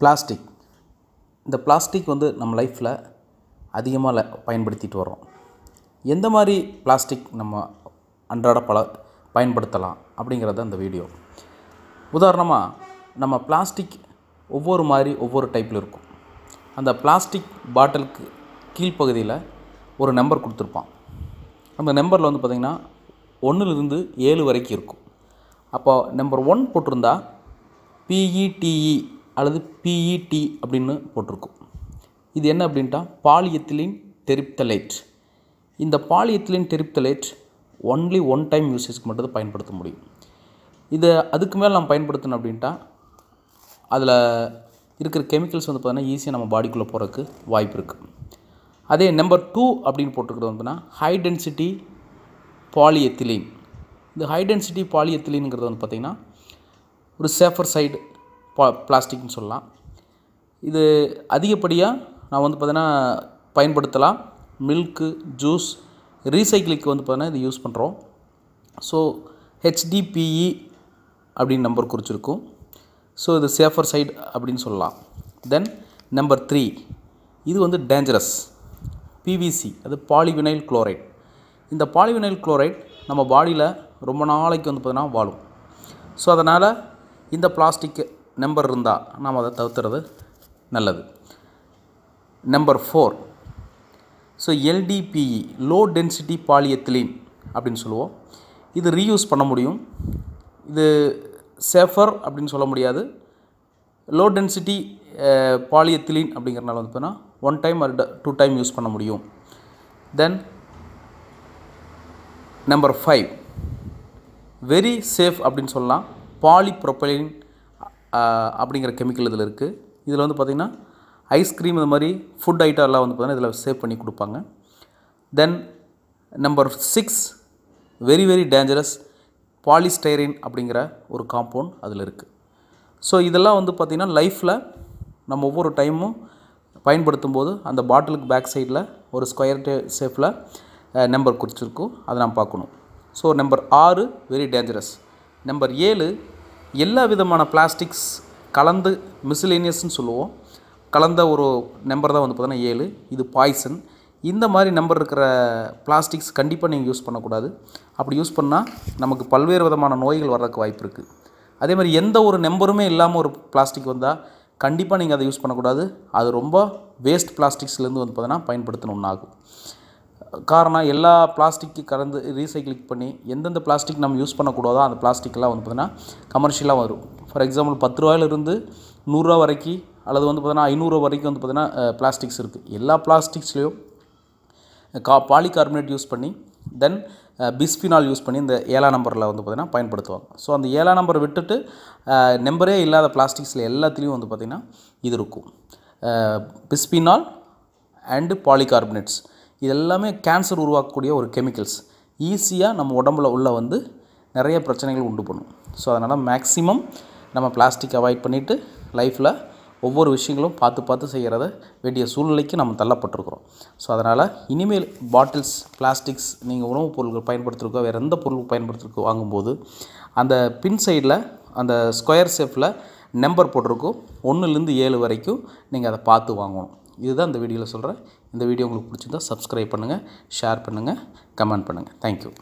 plastic இந்த plastic வந்து நம்ம லைஃப்பில் அதிகமாக பயன்படுத்திட்டு வரோம் எந்த மாதிரி பிளாஸ்டிக் நம்ம அன்றாட பல பயன்படுத்தலாம் அப்படிங்கிறத அந்த வீடியோ உதாரணமாக நம்ம பிளாஸ்டிக் ஒவ்வொரு மாதிரி ஒவ்வொரு டைப்பில் இருக்கும் அந்த பிளாஸ்டிக் பாட்டிலுக்கு கீழ்ப்பகுதியில் ஒரு நம்பர் கொடுத்துருப்பான் அந்த நம்பரில் வந்து பார்த்திங்கன்னா ஒன்றுலேருந்து ஏழு வரைக்கும் இருக்கும் அப்போ நம்பர் ஒன் போட்டிருந்தா பிஇடிஇ அல்லது பிஇடி e அப்படின்னு போட்டிருக்கும் இது என்ன அப்படின்ட்டா பாலியத்திலின் தெரிப்தலேட் இந்த polyethylene terephthalate only one time யூசேஜ்க்கு மட்டும் பயன்படுத்த முடியும் இதை அதுக்கு மேலே நம்ம பயன்படுத்தணும் அப்படின்ட்டா அதில் இருக்கிற கெமிக்கல்ஸ் வந்து பார்த்தீங்கன்னா ஈஸியாக நம்ம பாடிக்குள்ளே போகிறதுக்கு வாய்ப்பு இருக்குது அதே நம்பர் டூ அப்படின்னு போட்டிருக்கிறது வந்துன்னா ஹை டென்சிட்டி பாலியத்திலின் இந்த ஹை டென்சிட்டி பாலியத்திலின்ங்கிறது வந்து பார்த்திங்கன்னா ஒரு சேஃபர் சைடு பிளாஸ்டிக்னு சொல்லலாம் இது அதிகப்படியாக நான் வந்து பார்த்தீங்கன்னா பயன்படுத்தலாம் மில்க்கு ஜூஸ் ரீசைக்கிளுக்கு வந்து பார்த்தீங்கன்னா இது யூஸ் பண்ணுறோம் ஸோ ஹெச்டிபிஇ e அப்படின்னு நம்பர் குறிச்சிருக்கும் ஸோ இது சேஃபர் சைடு அப்படின்னு சொல்லலாம் தென் நம்பர் த்ரீ இது வந்து டேஞ்சரஸ் பிவிசி அது பாலிவினைல் குளோரைட் இந்த பாலிவினைல் குளோரைட் நம்ம பாடியில் ரொம்ப நாளைக்கு வந்து பார்த்தீங்கன்னா வாழும் ஸோ அதனால் இந்த பிளாஸ்டிக்கு நம்பர் இருந்தால் நாம் அதை தவிர்த்துறது நல்லது number four so LDPE low density polyethylene அப்படின்னு சொல்லுவோம் இது ரீயூஸ் பண்ண முடியும் இது சேஃபர் அப்படின்னு சொல்ல முடியாது லோ டென்சிட்டி பாலியத்திலின் அப்படிங்கிறனால வந்து பார்த்தீங்கன்னா one time or two time use பண்ண முடியும் then number five very safe அப்படின்னு சொல்லலாம் பாலிப்ரொப்பலின் அப்படிங்கிற கெமிக்கல் இதில் இருக்குது இதில் வந்து பார்த்திங்கன்னா ஐஸ்கிரீம் இது மாதிரி ஃபுட் ஐட்டம் எல்லாம் வந்து பார்த்திங்கன்னா இதில் சேவ் பண்ணி கொடுப்பாங்க then number six very very dangerous polystyrene அப்படிங்கிற ஒரு காம்பவுண்ட் அதில் இருக்குது ஸோ இதெல்லாம் வந்து பார்த்திங்கன்னா லைஃப்பில் நம்ம ஒவ்வொரு டைமும் பயன்படுத்தும் போது அந்த பாட்டிலுக்கு பேக் சைடில் ஒரு ஸ்கொயர் ஷேப்பில் நம்பர் குறிச்சிருக்கும் அதை நாம் பார்க்கணும் ஸோ நம்பர் ஆறு வெரி டேஞ்சரஸ் நம்பர் ஏழு எல்லா விதமான பிளாஸ்டிக்ஸ் கலந்து மிஸ்லேனியஸ்ன்னு சொல்லுவோம் கலந்த ஒரு நம்பர் தான் வந்து பார்த்தோன்னா ஏழு இது பாய்சன் இந்த மாதிரி நம்பர் இருக்கிற பிளாஸ்டிக்ஸ் கண்டிப்பாக நீங்கள் யூஸ் பண்ணக்கூடாது அப்படி யூஸ் பண்ணால் நமக்கு பல்வேறு விதமான நோய்கள் வர்றதுக்கு வாய்ப்பு இருக்குது அதே மாதிரி எந்த ஒரு நம்பருமே இல்லாமல் ஒரு பிளாஸ்டிக் வந்தால் கண்டிப்பாக நீங்கள் அதை யூஸ் பண்ணக்கூடாது அது ரொம்ப வேஸ்ட் பிளாஸ்டிக்ஸ்லேருந்து வந்து பார்த்தீங்கன்னா ஒன்றாகும் காரணம் எல்லா பிளாஸ்டிக்கு கலந்து ரீசைக்கிளிங் பண்ணி எந்தெந்த பிளாஸ்டிக் நம்ம யூஸ் பண்ணக்கூடாதோ அந்த பிளாஸ்டிக்லாம் வந்து பார்த்திங்கன்னா கமர்ஷியலாக வரும் ஃபார் எக்ஸாம்பிள் பத்து ரூபாயிலிருந்து நூறுரூவா வரைக்கும் அல்லது வந்து பார்த்திங்கன்னா ஐநூறுரூவா வரைக்கும் வந்து பார்த்திங்கன்னா பிளாஸ்டிக்ஸ் இருக்குது எல்லா பிளாஸ்டிக்ஸ்லேயும் கா பாலிகார்பனேட் யூஸ் பண்ணி தென் பிஸ்பினால் யூஸ் பண்ணி இந்த ஏழாம் நம்பரில் வந்து பார்த்திங்கன்னா பயன்படுத்துவாங்க ஸோ அந்த ஏழாம் நம்பரை விட்டுட்டு நம்பரே இல்லாத பிளாஸ்டிக்ஸில் எல்லாத்துலேயும் வந்து பார்த்திங்கன்னா இது இருக்கும் பிஸ்பினால் அண்டு பாலிகார்பனேட்ஸ் இது எல்லாமே கேன்சர் உருவாக்கக்கூடிய ஒரு கெமிக்கல்ஸ் ஈஸியாக நம்ம உடம்புல உள்ள வந்து நிறைய பிரச்சனைகள் உண்டு பண்ணும் ஸோ அதனால் மேக்ஸிமம் நம்ம பிளாஸ்டிக் அவாய்ட் பண்ணிவிட்டு லைஃப்பில் ஒவ்வொரு விஷயங்களும் பார்த்து பார்த்து செய்கிறத வேண்டிய சூழ்நிலைக்கு நம்ம தள்ளப்பட்டிருக்கிறோம் ஸோ அதனால் இனிமேல் பாட்டில்ஸ் பிளாஸ்டிக்ஸ் நீங்கள் உணவுப் பொருட்கள் பயன்படுத்திருக்கோ வேறு எந்த பொருள் பயன்படுத்திருக்கோ வாங்கும்போது அந்த பின் சைடில் அந்த ஸ்கொயர் ஷேப்பில் நம்பர் போட்டிருக்கும் ஒன்றுலேருந்து ஏழு வரைக்கும் நீங்கள் அதை பார்த்து வாங்கணும் இதுதான் இந்த வீடியோவில் சொல்கிறேன் இந்த வீடியோ உங்களுக்கு பிடிச்சிருந்தால் சப்ஸ்கிரைப் பண்ணுங்கள் ஷேர் பண்ணுங்கள் கமெண்ட் பண்ணுங்கள் தேங்க்யூ